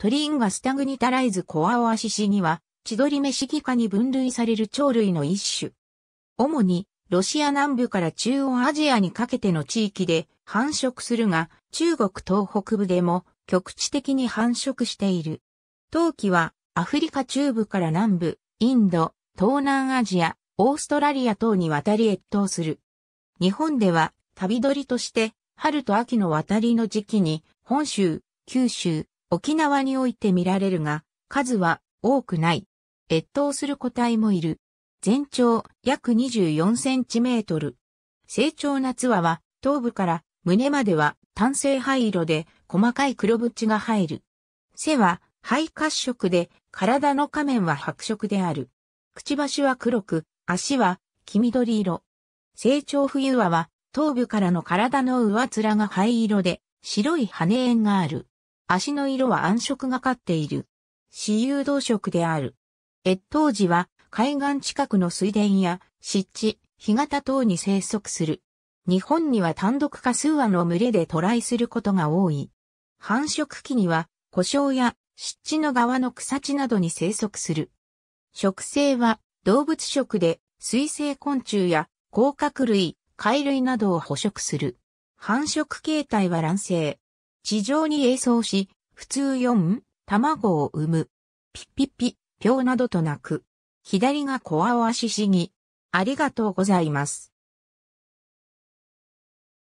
トリンガスタグニタライズコアオアシシには、チドリメシギ科に分類される鳥類の一種。主に、ロシア南部から中央アジアにかけての地域で繁殖するが、中国東北部でも局地的に繁殖している。冬季は、アフリカ中部から南部、インド、東南アジア、オーストラリア等に渡り越冬する。日本では、旅鳥として、春と秋の渡りの時期に、本州、九州、沖縄において見られるが、数は多くない。越冬する個体もいる。全長約24センチメートル。成長夏輪は頭部から胸までは単性灰色で細かい黒縁が入る。背は灰褐色で体の下面は白色である。くちばしは黒く、足は黄緑色。成長冬輪は頭部からの体の上面が灰色で白い羽縁がある。足の色は暗色がかっている。私有動色である。越冬時は海岸近くの水田や湿地、干潟等に生息する。日本には単独か数羽の群れで渡来することが多い。繁殖期には故障や湿地の側の草地などに生息する。植生は動物食で水生昆虫や甲殻類、貝類などを捕食する。繁殖形態は卵生、地上に栄送し、普通4、卵を産む。ピッピッピ、ぴょうなどと鳴く。左がコアわししぎ。ありがとうございます。